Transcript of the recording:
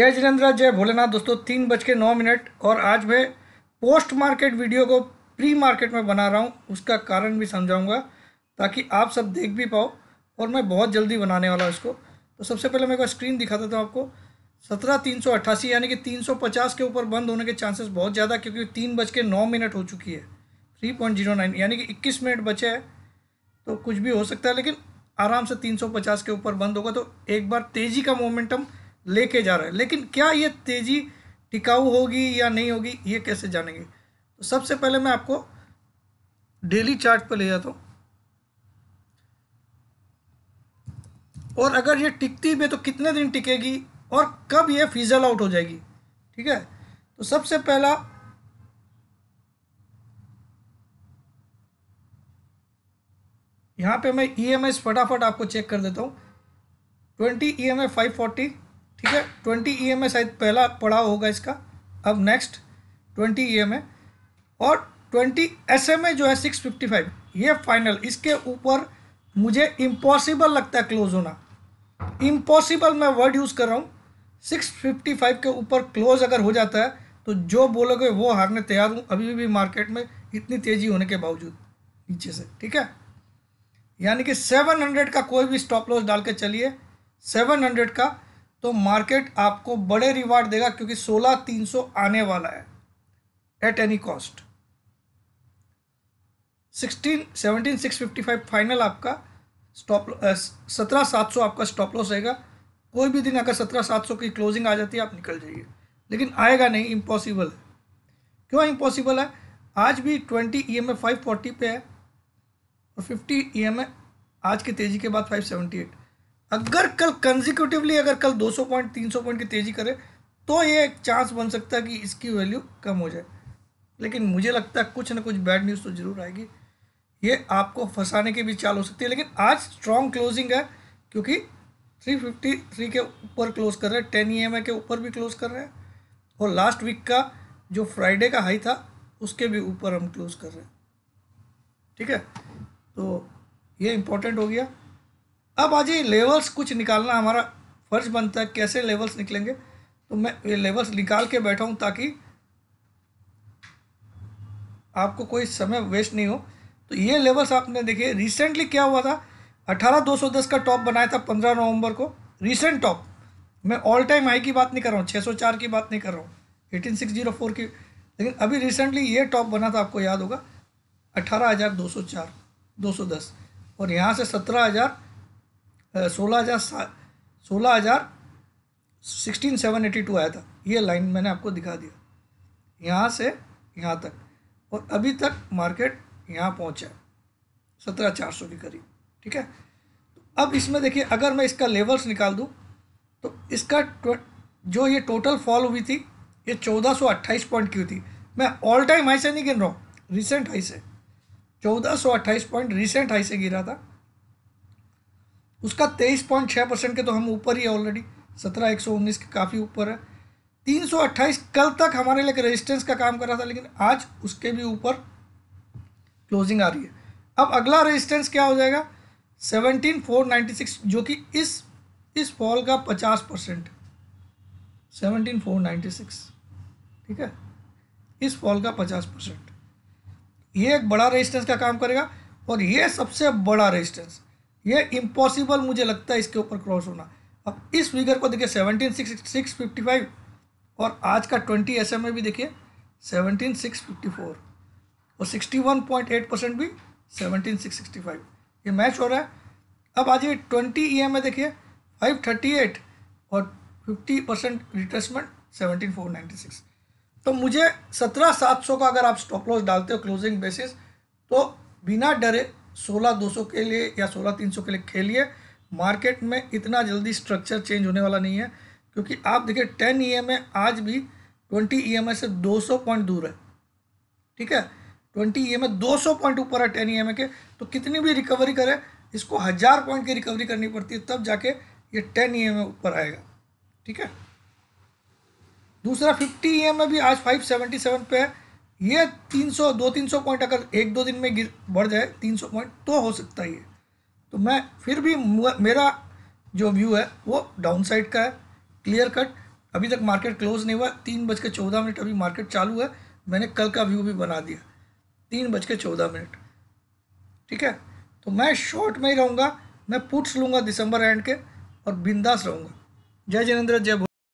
जय जिनेन्द्रा जय भोलेनाथ दोस्तों तीन बज के नौ मिनट और आज मैं पोस्ट मार्केट वीडियो को प्री मार्केट में बना रहा हूँ उसका कारण भी समझाऊँगा ताकि आप सब देख भी पाओ और मैं बहुत जल्दी बनाने वाला हूँ इसको तो सबसे पहले मेरे को स्क्रीन दिखा देता हूँ आपको सत्रह तीन सौ अट्ठासी यानी कि तीन सौ पचास के ऊपर बंद होने के चांसेस बहुत ज़्यादा क्योंकि तीन बज के नौ मिनट हो चुकी है थ्री पॉइंट जीरो नाइन यानी कि इक्कीस मिनट बचे हैं तो कुछ भी हो सकता है लेकिन आराम से तीन सौ पचास के ऊपर बंद होगा तो एक बार तेज़ी का मोमेंटम लेके जा रहा है लेकिन क्या ये तेज़ी टिकाऊ होगी या नहीं होगी ये कैसे जानेंगे तो सबसे पहले मैं आपको डेली चार्ट पर ले जाता हूँ और अगर ये टिकती भी तो कितने दिन टिकेगी और कब ये फिजल आउट हो जाएगी ठीक है तो सबसे पहला यहाँ पे मैं ई e फटाफट आपको चेक कर देता हूँ twenty E M A five forty ठीक है ट्वेंटी ई एम ए शायद पहला पड़ाव होगा इसका अब next twenty E M A और ट्वेंटी एस एम ए जो है सिक्स फिफ्टी फाइव ये फाइनल इसके ऊपर मुझे इम्पॉसिबल लगता है क्लोज होना इम्पॉसिबल मैं वर्ड यूज़ कर रहा हूँ सिक्स फिफ्टी फाइव के ऊपर क्लोज अगर हो जाता है तो जो बोलोगे वो हारने तैयार हूँ अभी भी मार्केट में इतनी तेज़ी होने के बावजूद नीचे से ठीक है यानी कि सेवन हंड्रेड का कोई भी स्टॉप लॉस डाल के चलिए सेवन हंड्रेड का तो मार्केट आपको बड़े रिवार्ड देगा क्योंकि सोलह तीन सौ आने वाला है at any cost sixteen seventeen six fifty five final आपका स्टॉप सत्रह सात सौ आपका स्टॉप लॉस रहेगा कोई भी दिन अगर सत्रह सात सौ की क्लोजिंग आ जाती है आप निकल जाइए लेकिन आएगा नहीं इम्पॉसिबल है क्यों इम्पॉसिबल है आज भी twenty E M A five forty पे है और फिफ्टी ई एम ए आज की तेज़ी के बाद फाइव सेवेंटी एट अगर कल कंजिक्यूटिवली अगर कल 200 पॉइंट 300 पॉइंट की तेज़ी करे तो ये एक चांस बन सकता है कि इसकी वैल्यू कम हो जाए लेकिन मुझे लगता है कुछ ना कुछ बैड न्यूज़ तो ज़रूर आएगी ये आपको फंसाने की भी चाल हो सकती है लेकिन आज स्ट्रॉन्ग क्लोजिंग है क्योंकि 353 के ऊपर क्लोज कर रहे हैं टेन ई e के ऊपर भी क्लोज कर रहे हैं और लास्ट वीक का जो फ्राइडे का हाई था उसके भी ऊपर हम क्लोज कर रहे हैं ठीक है तो ये इम्पोर्टेंट हो गया अब आज लेवल्स कुछ निकालना हमारा फर्ज बनता है कैसे लेवल्स निकलेंगे तो मैं ये लेवल्स निकाल के बैठा हूँ ताकि आपको कोई समय वेस्ट नहीं हो तो ये लेवल्स आपने देखिए रिसेंटली क्या हुआ था अठारह दो सौ दस का टॉप बनाया था पंद्रह नवंबर को रिसेंट टॉप मैं ऑल टाइम हाई की बात नहीं कर रहा हूँ छः सौ चार की बात नहीं कर रहा हूँ एटीन सिक्स जीरो फोर की लेकिन अभी रिसेंटली ये टॉप बना था आपको याद होगा अट्ठारह हज़ार दो सौ चार दो सौ दस और यहाँ से सत्रह हज़ार सोलह हज़ार सोलह हज़ार सिक्सटीन सेवन एटी टू आया था ये लाइन मैंने आपको दिखा दिया यहाँ से यहाँ तक और अभी तक मार्केट यहाँ पहुँचा सत्रह चार सौ के करीब ठीक है तो अब इसमें देखिए अगर मैं इसका लेवल्स निकाल दूँ तो इसका जो ये टोटल फॉल हुई थी ये चौदह सौ अट्ठाईस पॉइंट की थी मैं ऑल टाइम हाई से नहीं गिन रहा हूँ रिसेंट हाई से चौदह सौ अट्ठाईस पॉइंट रिसेंट हाई से गिरा था उसका तेईस पॉइंट छः परसेंट के तो हम ऊपर ही है ऑलरेडी सत्रह एक सौ उन्नीस के काफ़ी ऊपर है तीन सौ अट्ठाईस कल तक हमारे लिए रेजिस्टेंस का काम कर रहा था लेकिन आज उसके भी ऊपर क्लोजिंग आ रही है अब अगला रेजिस्टेंस क्या हो जाएगा सेवनटीन फोर नाइन्टी सिक्स जो कि इस इस फॉल का पचास percent seventeen four ninety six ठीक है इस फॉल का पचास परसेंट ये एक बड़ा रेजिस्टेंस का काम करेगा और ये सबसे बड़ा रेजिस्टेंस ये इम्पॉसिबल मुझे लगता है इसके ऊपर क्रॉस होना अब इस फिगर को देखिए seventeen six six fifty five और आज का ट्वेंटी एस एम ए भी देखिए सेवनटीन सिक्स फिफ्टी फोर और sixty one point eight percent भी सेवनटीन सिक्स सिक्सटी फाइव ये मैच हो रहा है अब आज ये ट्वेंटी ई एम ए देखिए फाइव थर्टी एट और fifty percent retracement seventeen four ninety six तो मुझे सत्रह सात सौ का अगर आप स्टॉप लॉस डालते हो क्लोजिंग बेसिस तो बिना डरे सोलह दो सौ के लिए या सोलह तीन सौ के लिए खेलिए मार्केट में इतना जल्दी स्ट्रक्चर चेंज होने वाला नहीं है क्योंकि आप देखिए टेन ई e एम आज भी ट्वेंटी ई e एम से दो सौ पॉइंट दूर है ठीक है ट्वेंटी ई e एम दो सौ पॉइंट ऊपर है टेन ई एम के तो कितनी भी रिकवरी करे इसको हज़ार पॉइंट की रिकवरी करनी पड़ती है तब जाके ये टेन ई एम ऊपर आएगा ठीक है दूसरा फिफ्टी ई एम भी आज फाइव सेवेंटी सेवन पे है ये 300 दो 300 पॉइंट अगर एक दो दिन में गिर बढ़ जाए 300 पॉइंट तो हो सकता है ये तो मैं फिर भी मेरा जो व्यू है वो डाउन साइड का है क्लियर कट अभी तक मार्केट क्लोज नहीं हुआ तीन बज के चौदह मिनट अभी मार्केट चालू है मैंने कल का व्यू भी बना दिया तीन बज के चौदह मिनट ठीक है तो मैं शॉर्ट में ही रहूँगा मैं पुट्स लूँगा दिसंबर एंड के और बिंदास रहूँगा जय जनेन्द्र जय